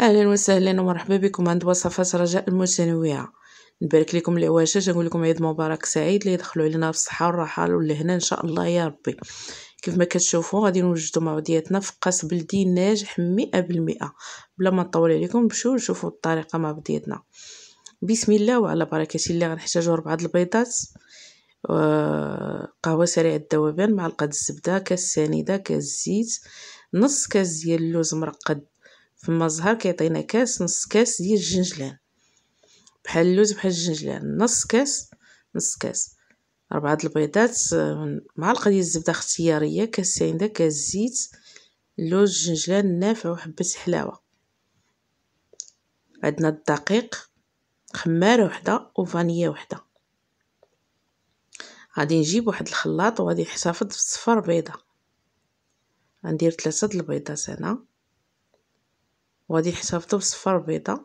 اهلا وسهلا ومرحبا بكم عند وصفات رجاء المتنوعه نبارك لكم العواشات نقول لكم عيد مبارك سعيد اللي يدخلوا علينا بالصحه والراحه والهنا ان شاء الله يا ربي كيف ما كتشوفوا غادي نوجدوا معدياتنا في قاس بلدي ناجح 100% بلا ما نطول عليكم نمشيو نشوفوا الطريقه مع بعضياتنا بسم الله وعلى بركه الله غنحتاجوا ربعه البيضات آه، قهوه سريعه الذوبان معلقه الزبده كاس سنيده كاس زيت نص كاس ديال اللوز مرقد فما زهر كيعطينا كاس نص كاس ديال الجنجلان بحال اللوز بحال الجنجلان نص كاس نص كاس أربعة البيضات معلقة ديال الزبدة اختيارية كاس سايدة كاس زيت اللوز الجنجلان النافع وحبة حلاوة عندنا الدقيق خمارة وحدة وفانية وحدة غادي نجيب واحد الخلاط وغادي نحتفظ بصفار بيضة غندير ثلاثة د البيضات هنا وغادي يحتفظو بصفار بيضة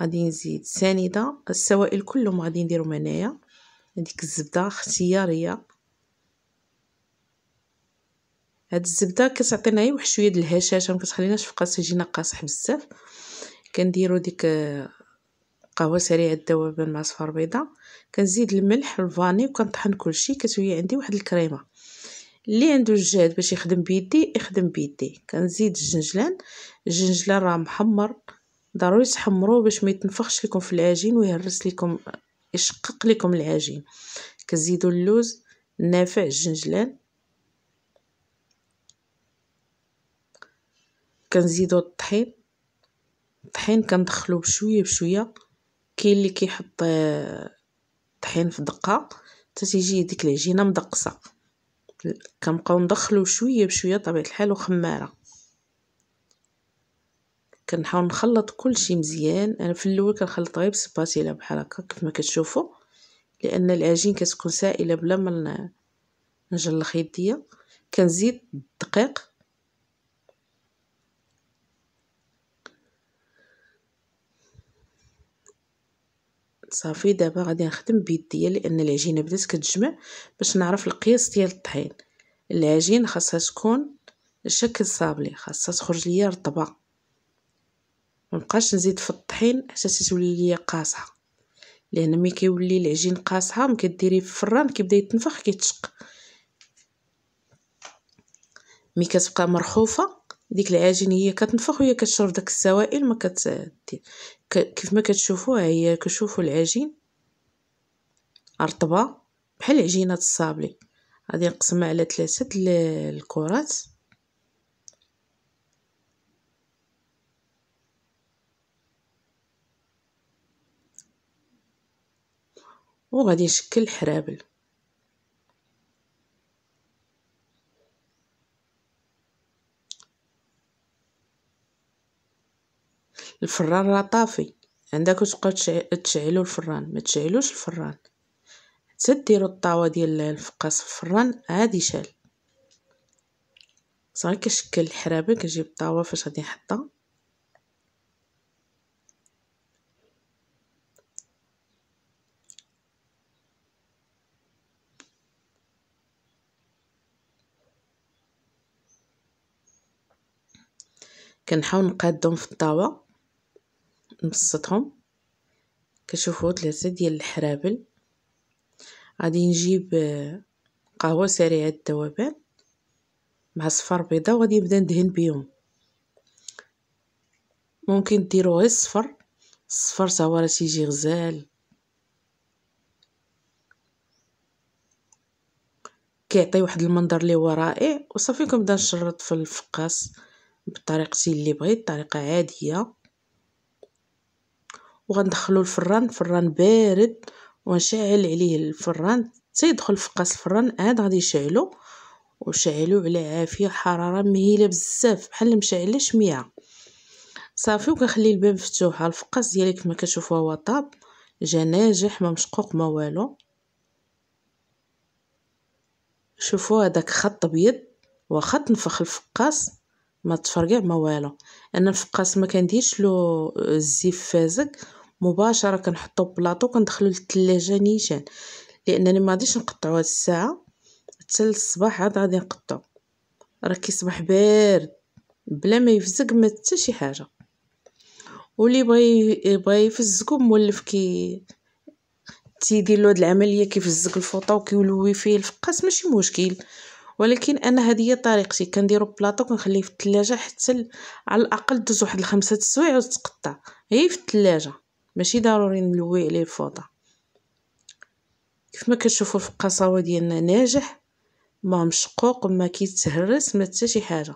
غادي نزيد سنيدة السوائل كلهم غادي نديرهم هنايا هاديك الزبدة اختيارية هاد الزبده كتعطينا غير واحد شويه د الهشاشه مكتخليناش كتخليناش في يجينا قاصح بزاف كنديرو ديك قهوه سريعه الذوبان مع صفار بيضه كنزيد الملح الفاني وكنطحن كلشي كتولي عندي واحد الكريمه اللي عنده الجهد باش يخدم بيدي يخدم بيدي كنزيد الجنجلان الجنجلان راه محمر ضروري تحمروه باش ما يتنفخش لكم في العجين ويهرس لكم يشقق لكم العجين كزيدوا اللوز النافع الجنجلان كنزيدوا الطحين الطحين كندخلو بشويه بشويه كاين اللي كيحط الطحين آه، في دقه حتى تيجي ديك العجينه مدقصه كنبقاو ندخلو شوية بشوية بطبيعة الحال وخمارة كنحاول نخلط كلشي مزيان انا في الاول كنخلط غير بسباتيلا بحال هكا كيف ما كتشوفوا لان العجين كتكون سائله بلا ما نجلخ يديا كنزيد الدقيق صافي دابا غادي نخدم بيديا لان العجينه بدات كتجمع باش نعرف القياس ديال الطحين العجين خاصها تكون شكل صابلي خاصها تخرج ليا رطبه ما بقاش نزيد في الطحين حتى تولي ليا قاصحه لان ملي كيولي العجين قاصحه ملي في الفران كيبدا يتنفخ كيتشق ملي كتبقى مرخوفه ديك العجين هي كتنفخ وهي كتشرب داك السوائل ما كت كيف ما كتشوفوا هي كنشوفوا العجين رطبه بحال عجينه الصابلي غادي نقسمها على ثلاثه الكرات وغادي نشكل الحرابل الفران راه طافي عندك تبقى تشعلو الفران تشعلوش الفران حتى ديرو الطاوة ديال الفقاس في الفران عاد يشعل صافي كنشكل الحرابة كنجيب الطاوة فاش غادي نحطها كنحاول نقادهم في الطاوة نبسطهم كتشوفو تلاتة ديال الحرابل غادي نجيب آه، قهوة سريعة الذوبان مع صفار بيضة وغادي نبدا ندهن بيهم ممكن ديرو غير الصفر الصفر تا هو راه تيجي غزال كيعطي واحد المنظر اللي هو رائع وصافي كنبدا نشرط في الفقاس بطريقتي اللي بغيت طريقه عاديه وغندخلو الفران الفران بارد ونشعل عليه الفران حتى يدخل فقاس الفران عاد غادي نشعلو وشعلو على عافيه حراره مهيله بزاف بحال مشعله شميعة صافي وكنخلي الباب مفتوحه الفقاس ديالي كما كتشوفوا هو طاب جا ناجح ما مشقوق ما والو شوفوا هذاك خط ابيض وخا تنفخ الفقاس ما تفرقع ما والو انا الفقاس ما كنديرش له الزيف فازك مباشرة كنحطو بلاطو كندخلو للثلاجة نيشان لانني غاديش نقطعو هاد الساعة حتى الصباح عاد غادي نقطعو راه كيصبح بارد بلا ما يفزق ما حتى شي حاجة واللي بغى بغى يفزقو مولف كي تيدير له هاد العمليه كيفزق الفوطه وكيلوي فيه الفقاس ماشي مشكل ولكن انا هذه هي طريقتي كنديرو بلاطو كنخليه في الثلاجه حتى على الاقل دوز واحد الخمسة السوايع وتقطع غي في الثلاجه ماشي ضروري نلوي عليه الفوطه كيف ما كتشوفوا القصاوة ديالنا ناجح ما مشقوق ما كيتهرس ما حتى شي حاجه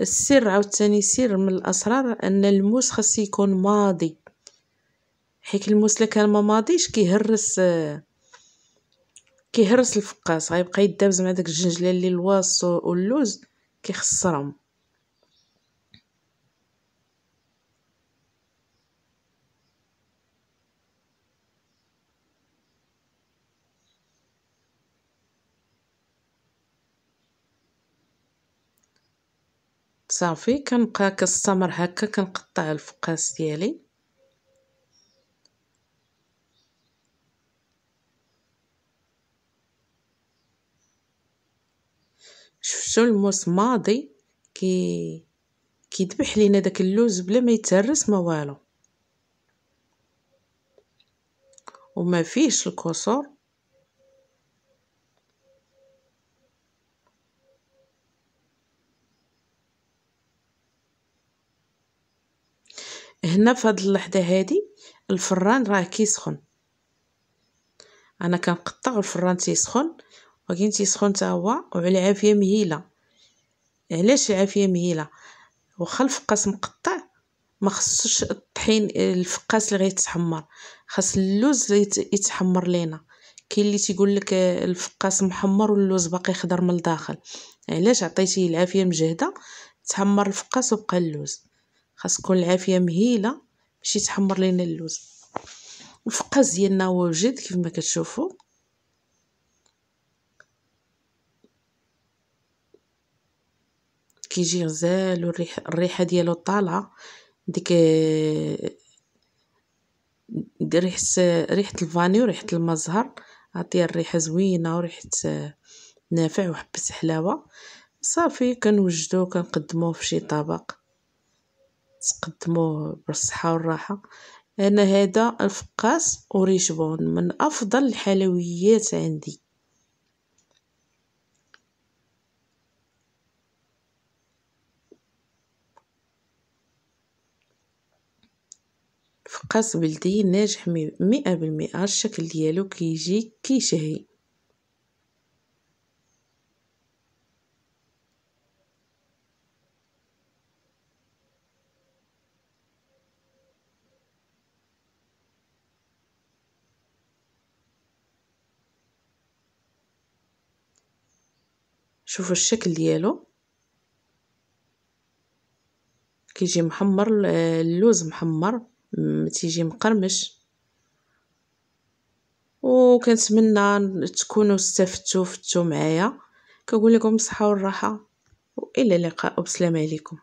السر عاوتاني سر من الاسرار ان الموس خاص يكون ماضي حيت الموس الا كان ما ماضيش كيهرس كيهرس الفقاس غيبقى يدابز مع داك الجنجله اللي الواص واللوز كيخسرهم صافي كنبقى كنستمر هكا كنقطع الفقاس ديالي شفتو الموس ماضي كي كيذبح لينا داك اللوز بلا ما يتهرس ما والو وما فيهش الكسور هنا في هاد اللحظة هادي الفران راه كيسخن انا كنقطع الفران تيسخن ولكن تيسخن حتى هو وعلى عافيه مهيله علاش العافيه مهيله واخا الفقاس مقطع ما خصوش الطحين الفقاس اللي غيتحمر خاص اللوز يتحمر لينا كاين اللي تيقول لك الفقاس محمر واللوز باقي خضر من الداخل علاش عطيتيه العافيه مجهده تحمر الفقاس وبقى اللوز خاص تكون العافية مهيلة باش يتحمر لينا اللوز الفقاز ديالنا واجد كيف ما كتشوفوا كيجي غزال والريحه ديالو طالعه ديك دي ريحه ريحه الفاني وريحه المزهر عطيه الريحه زوينه وريحه نافع وحبه حلاوه صافي كنوجدو كنقدموه في شي طبق تقدموه بالصحة والراحة انا هذا الفقاس وريشبون من افضل الحلويات عندي فقاس بلدي ناجح مئة بالمئة الشكل ديالو كيجي كيشهي شوفوا الشكل ديالو كيجي محمر اللوز محمر تيجي مقرمش وكنتمنى تكونوا استفدتوا فتو معايا كنقول لكم الصحه والراحه والى اللقاء وبسلام عليكم